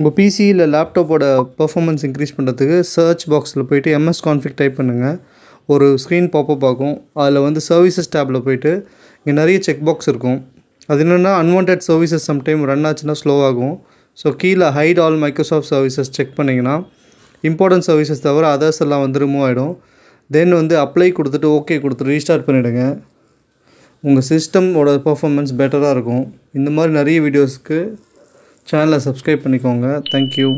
உங்கள் பிசி இல்லை லேப்டாப்போட பர்ஃபாமன்ஸ் இன்க்ரீஸ் பண்ணுறதுக்கு சர்ச் பாக்ஸில் போய்ட்டு எம்எஸ் கான்ஃபிக் டைப் பண்ணுங்கள் ஒரு ஸ்க்ரீன் பாப்பப் ஆகும் அதில் வந்து சர்வீசஸ் டேப்பில் போய்ட்டு இங்கே நிறைய செக் பாக்ஸ் இருக்கும் அது என்னென்னா அன்வான்ட் சர்வீசஸ் சம்டைம் ரன் ஆச்சுன்னா ஸ்லோ ஆகும் ஸோ கீழே hide all Microsoft services check பண்ணிங்கன்னா இம்பார்ட்டன்ட் சர்வீசஸ் தவிர அதர்ஸ் எல்லாம் வந்து ரிமூவ் ஆகிடும் தென் வந்து அப்ளை கொடுத்துட்டு ஓகே கொடுத்துட்டு ரீஸ்டார்ட் பண்ணிவிடுங்க உங்கள் சிஸ்டமோட பர்ஃபாமன்ஸ் பெட்டராக இருக்கும் இந்த மாதிரி நிறைய வீடியோஸ்க்கு சேனலை சப்ஸ்கிரைப் பண்ணிக்கோங்க தேங்க்யூ